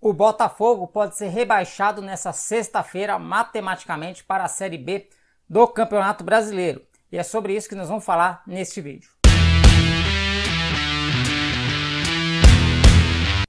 O Botafogo pode ser rebaixado nessa sexta-feira matematicamente para a Série B do Campeonato Brasileiro. E é sobre isso que nós vamos falar neste vídeo.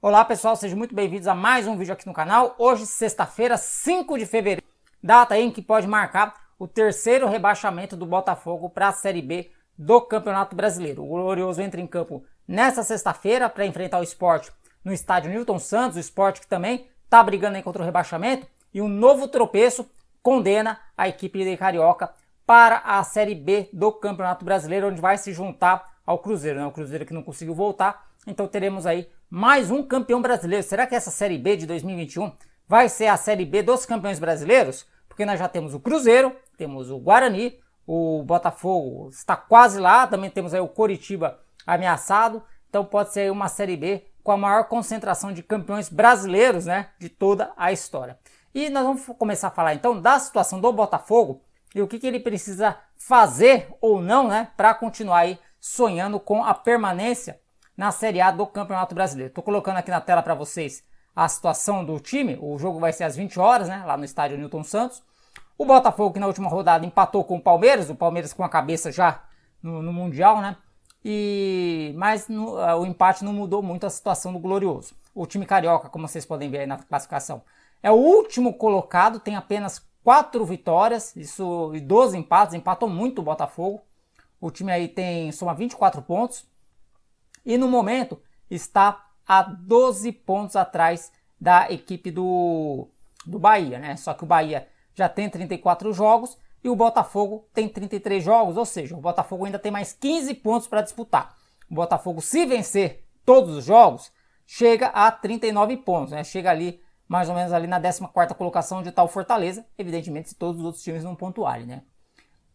Olá pessoal, sejam muito bem-vindos a mais um vídeo aqui no canal. Hoje, sexta-feira, 5 de fevereiro, data em que pode marcar o terceiro rebaixamento do Botafogo para a Série B do Campeonato Brasileiro. O Glorioso entra em campo nesta sexta-feira para enfrentar o esporte no estádio Newton Santos, o esporte que também está brigando aí contra o rebaixamento, e um novo tropeço condena a equipe de Carioca para a Série B do Campeonato Brasileiro, onde vai se juntar ao Cruzeiro. Né? O Cruzeiro que não conseguiu voltar, então teremos aí mais um campeão brasileiro. Será que essa Série B de 2021 vai ser a Série B dos campeões brasileiros? Porque nós já temos o Cruzeiro, temos o Guarani, o Botafogo está quase lá, também temos aí o Coritiba ameaçado, então pode ser uma Série B com a maior concentração de campeões brasileiros né, de toda a história. E nós vamos começar a falar então da situação do Botafogo e o que, que ele precisa fazer ou não né, para continuar aí sonhando com a permanência na Série A do Campeonato Brasileiro. Estou colocando aqui na tela para vocês a situação do time. O jogo vai ser às 20 horas, né, lá no estádio Newton Santos. O Botafogo que na última rodada empatou com o Palmeiras, o Palmeiras com a cabeça já no, no Mundial, né? E mas no, o empate não mudou muito a situação do Glorioso. O time carioca, como vocês podem ver aí na classificação, é o último colocado, tem apenas quatro vitórias, isso e 12 empates, empatou muito o Botafogo. O time aí tem soma 24 pontos e no momento está a 12 pontos atrás da equipe do, do Bahia, né? Só que o Bahia já tem 34 jogos e o Botafogo tem 33 jogos, ou seja, o Botafogo ainda tem mais 15 pontos para disputar. O Botafogo, se vencer todos os jogos, chega a 39 pontos, né? Chega ali mais ou menos ali na 14ª colocação de tal Fortaleza, evidentemente se todos os outros times não pontuarem, né?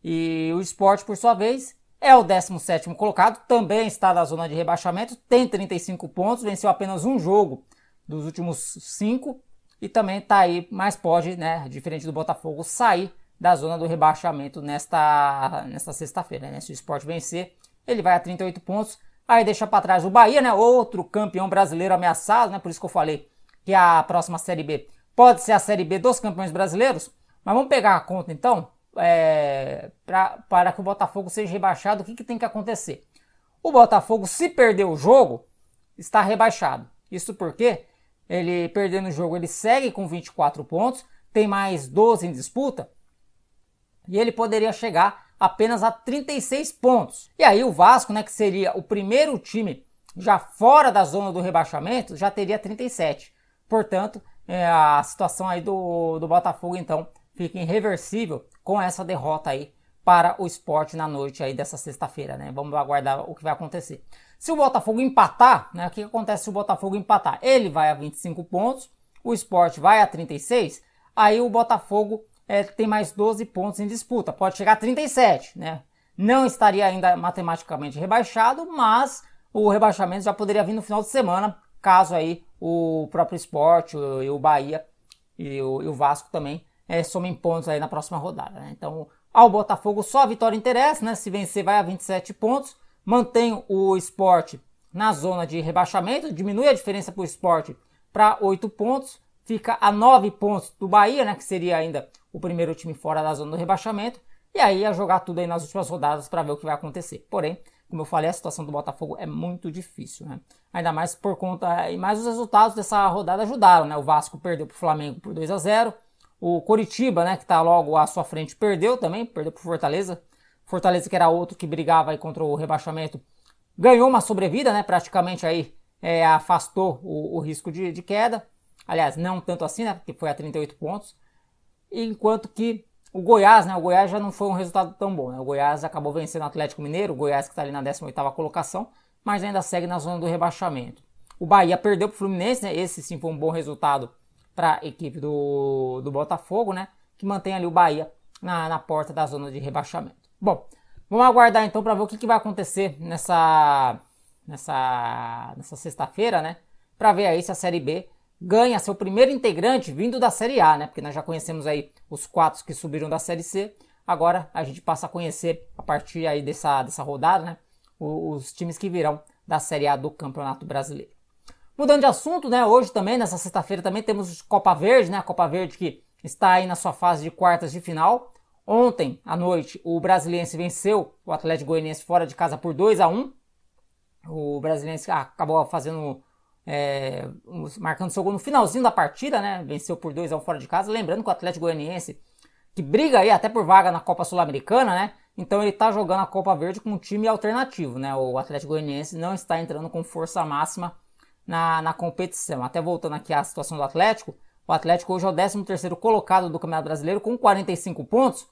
E o esporte, por sua vez, é o 17º colocado, também está na zona de rebaixamento, tem 35 pontos, venceu apenas um jogo dos últimos cinco e também está aí, mas pode, né, diferente do Botafogo, sair da zona do rebaixamento nesta, nesta sexta-feira. Né? Se o esporte vencer, ele vai a 38 pontos. Aí deixa para trás o Bahia, né? Outro campeão brasileiro ameaçado, né? Por isso que eu falei que a próxima Série B pode ser a Série B dos campeões brasileiros. Mas vamos pegar a conta então, é, pra, para que o Botafogo seja rebaixado, o que, que tem que acontecer? O Botafogo, se perder o jogo, está rebaixado. Isso porque ele perdendo o jogo, ele segue com 24 pontos, tem mais 12 em disputa e ele poderia chegar apenas a 36 pontos. E aí o Vasco, né, que seria o primeiro time já fora da zona do rebaixamento, já teria 37. Portanto, é, a situação aí do, do Botafogo então fica irreversível com essa derrota aí para o esporte na noite aí dessa sexta-feira, né? Vamos aguardar o que vai acontecer. Se o Botafogo empatar, né? O que acontece se o Botafogo empatar? Ele vai a 25 pontos, o esporte vai a 36, aí o Botafogo é, tem mais 12 pontos em disputa, pode chegar a 37, né? Não estaria ainda matematicamente rebaixado, mas o rebaixamento já poderia vir no final de semana, caso aí o próprio esporte, o, o Bahia e o, e o Vasco também é, somem pontos aí na próxima rodada. Né? Então, ao Botafogo só a vitória interessa, né? Se vencer vai a 27 pontos, mantém o esporte na zona de rebaixamento, diminui a diferença para o esporte para 8 pontos, fica a 9 pontos do Bahia, né? Que seria ainda o primeiro time fora da zona do rebaixamento, e aí a jogar tudo aí nas últimas rodadas para ver o que vai acontecer. Porém, como eu falei, a situação do Botafogo é muito difícil, né? Ainda mais por conta. E mais os resultados dessa rodada ajudaram, né? O Vasco perdeu para o Flamengo por 2 a 0 O Coritiba, né, que está logo à sua frente, perdeu também, perdeu para Fortaleza. Fortaleza, que era outro que brigava aí contra o rebaixamento, ganhou uma sobrevida, né? Praticamente aí é, afastou o, o risco de, de queda. Aliás, não tanto assim, né? Porque foi a 38 pontos enquanto que o Goiás, né? O Goiás já não foi um resultado tão bom. Né? O Goiás acabou vencendo o Atlético Mineiro, o Goiás que está ali na 18ª colocação, mas ainda segue na zona do rebaixamento. O Bahia perdeu para o Fluminense, né? Esse sim foi um bom resultado para a equipe do, do Botafogo, né? Que mantém ali o Bahia na, na porta da zona de rebaixamento. Bom, vamos aguardar então para ver o que, que, vai acontecer nessa nessa nessa sexta-feira, né? Para ver aí se a Série B ganha seu primeiro integrante vindo da Série A, né? Porque nós já conhecemos aí os quatro que subiram da Série C. Agora a gente passa a conhecer, a partir aí dessa, dessa rodada, né? Os, os times que virão da Série A do Campeonato Brasileiro. Mudando de assunto, né? Hoje também, nessa sexta-feira, também temos Copa Verde, né? A Copa Verde que está aí na sua fase de quartas de final. Ontem à noite, o Brasiliense venceu o Atlético Goianiense fora de casa por 2 a 1 O Brasiliense acabou fazendo é, marcando seu gol no finalzinho da partida, né? Venceu por 2 ao fora de casa. Lembrando que o Atlético Goianiense, que briga aí até por vaga na Copa Sul-Americana, né? Então ele tá jogando a Copa Verde com um time alternativo, né? O Atlético Goianiense não está entrando com força máxima na, na competição. Até voltando aqui à situação do Atlético, o Atlético hoje é o 13 colocado do Campeonato Brasileiro com 45 pontos.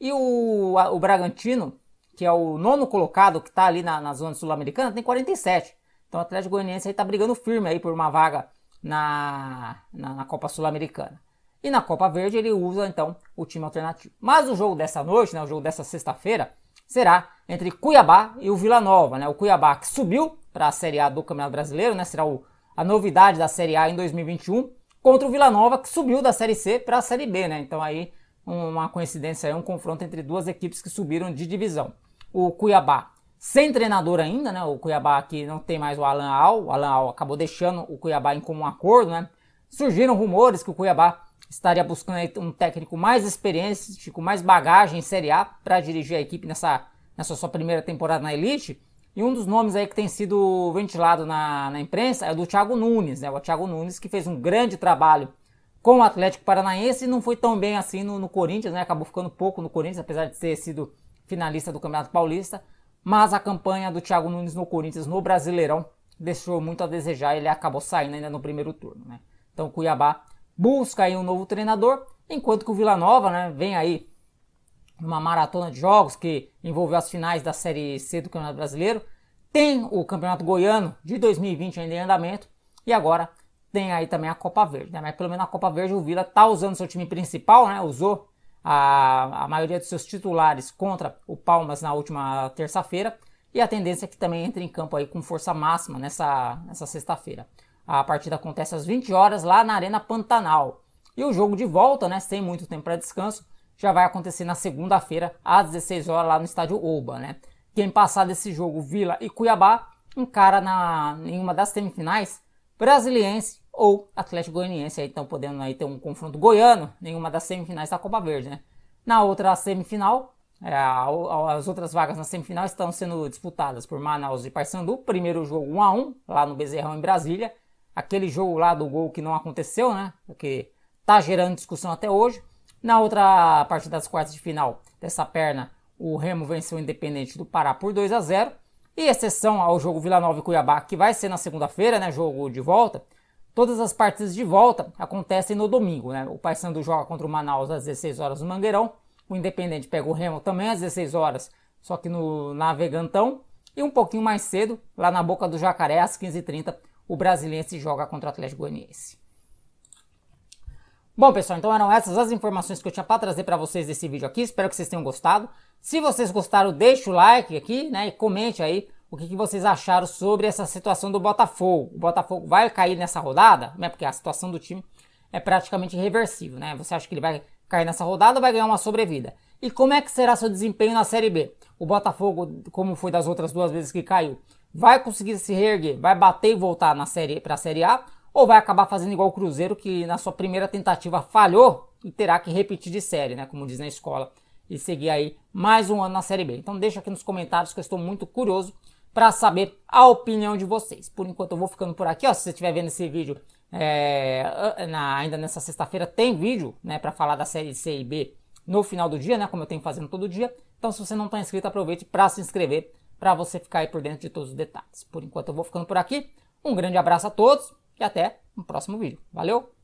E o, o Bragantino, que é o nono colocado que está ali na, na zona sul-americana, tem 47. Então o Atlético Goianiense está brigando firme aí por uma vaga na, na, na Copa Sul-Americana. E na Copa Verde ele usa então o time alternativo. Mas o jogo dessa noite, né, o jogo dessa sexta-feira, será entre Cuiabá e o Vila Nova. Né? O Cuiabá que subiu para a Série A do Campeonato Brasileiro, né? será o, a novidade da Série A em 2021, contra o Vila Nova que subiu da Série C para a Série B. Né? Então aí uma coincidência, aí, um confronto entre duas equipes que subiram de divisão. O Cuiabá sem treinador ainda, né? O Cuiabá aqui não tem mais o Alan Al. O Alan Al acabou deixando o Cuiabá em comum acordo, né? Surgiram rumores que o Cuiabá estaria buscando um técnico mais experiente, com mais bagagem em Série A para dirigir a equipe nessa, nessa sua primeira temporada na Elite. E um dos nomes aí que tem sido ventilado na, na imprensa é o do Thiago Nunes, né? O Thiago Nunes que fez um grande trabalho com o Atlético Paranaense e não foi tão bem assim no, no Corinthians, né? Acabou ficando pouco no Corinthians, apesar de ter sido finalista do Campeonato Paulista mas a campanha do Thiago Nunes no Corinthians no Brasileirão deixou muito a desejar, ele acabou saindo ainda no primeiro turno, né? Então o Cuiabá busca aí um novo treinador, enquanto que o Vila Nova, né, vem aí numa maratona de jogos que envolveu as finais da Série C do Campeonato Brasileiro, tem o Campeonato Goiano de 2020 ainda em andamento e agora tem aí também a Copa Verde, né? Mas pelo menos na Copa Verde o Vila tá usando seu time principal, né? Usou a, a maioria dos seus titulares contra o Palmas na última terça-feira. E a tendência é que também entre em campo aí com força máxima nessa, nessa sexta-feira. A partida acontece às 20 horas lá na Arena Pantanal. E o jogo de volta, né, sem muito tempo para descanso, já vai acontecer na segunda-feira às 16 horas lá no estádio Oba, né? Quem passar desse jogo, Vila e Cuiabá, encara na, em uma das semifinais Brasiliense ou Atlético Goianiense, aí então podendo aí ter um confronto goiano Nenhuma das semifinais da Copa Verde, né? Na outra semifinal, é, as outras vagas na semifinal estão sendo disputadas por Manaus e Paysandu. Primeiro jogo 1 a 1 lá no Bezerrão em Brasília. Aquele jogo lá do gol que não aconteceu, né? Que tá gerando discussão até hoje. Na outra parte das quartas de final dessa perna, o Remo venceu o Independente do Pará por 2 a 0. E exceção ao jogo Vila Nova e Cuiabá, que vai ser na segunda-feira, né? Jogo de volta. Todas as partidas de volta acontecem no domingo, né? O Paysandu joga contra o Manaus às 16 horas no Mangueirão, o Independente pega o Remo também às 16 horas, só que no Navegantão, e um pouquinho mais cedo, lá na Boca do Jacaré, às 15h30, o Brasiliense joga contra o Atlético Goianiense. Bom, pessoal, então eram essas as informações que eu tinha para trazer para vocês desse vídeo aqui. Espero que vocês tenham gostado. Se vocês gostaram, deixa o like aqui, né? E comente aí o que, que, vocês acharam sobre essa situação do Botafogo. O Botafogo vai cair nessa rodada? Né? Porque a situação do time é praticamente irreversível, né? Você acha que ele vai cair nessa rodada ou vai ganhar uma sobrevida? E como é que será seu desempenho na Série B? O Botafogo, como foi das outras duas vezes que caiu, vai conseguir se reerguer, vai bater e voltar na série para a Série A ou vai acabar fazendo igual o Cruzeiro que na sua primeira tentativa falhou e terá que repetir de série, né, como diz na escola, e seguir aí mais um ano na Série B. Então deixa aqui nos comentários que eu estou muito curioso para saber a opinião de vocês. Por enquanto eu vou ficando por aqui, ó, se você estiver vendo esse vídeo é, na, ainda nessa sexta-feira tem vídeo, né, para falar da série C e B no final do dia, né, como eu tenho fazendo todo dia. Então se você não está inscrito, aproveite para se inscrever para você ficar aí por dentro de todos os detalhes. Por enquanto eu vou ficando por aqui. Um grande abraço a todos e até o próximo vídeo. Valeu!